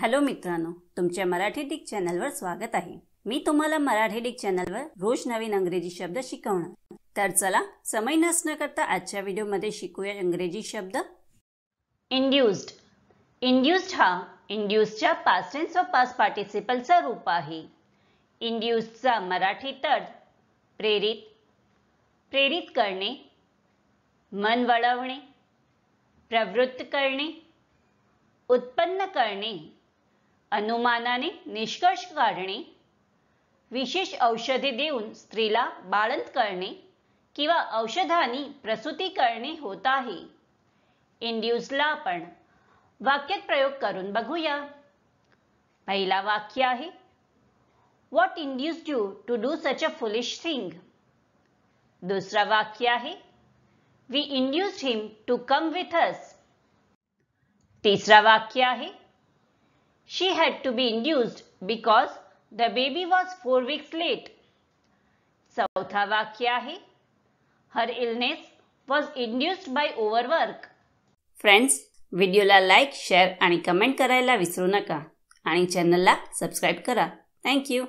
Hello मित्रांनो तुमच्या Marathi Dick चॅनलवर स्वागत आहे मी तुम्हाला मराठी डिक चॅनलवर रोज नवीन अंग्रेजी शब्द शिकवणार तर चला समय नसणं करता आजच्या व्हिडिओमध्ये शिकूया इंग्रजी शब्द इंड्युस्ड इंड्यूस्ड हा इंड्युसच्या पास्ट टेन्स ऑफ पास्ट पार्टिसिपलचा रूप आहे इंड्युसचा मराठी तर प्रेरित प्रेरित करणे मन वळवणे प्रवृत्त करणे उत्पन्न करणे अनुमानाने निष्कर्ष काढणे विशेष औषधे देऊन स्त्रीला बाळंत करणे किंवा औषधांनी प्रसूती करणे होत आहे इंड्यूसला आपण वाक्यात प्रयोग करून बघूया पहिला वाक्य आहे what induce you to do such a foolish thing दुसरा वाक्य आहे we induce him to come with us तिसरा वाक्य आहे She had to be induced because the baby was four weeks late. चौथा वाक्य आहे her illness was induced by overwork friends व्हिडिओला लाईक शेअर आणि कमेंट करायला विसरू नका आणि चॅनलला सबस्क्राईब करा थँक्यू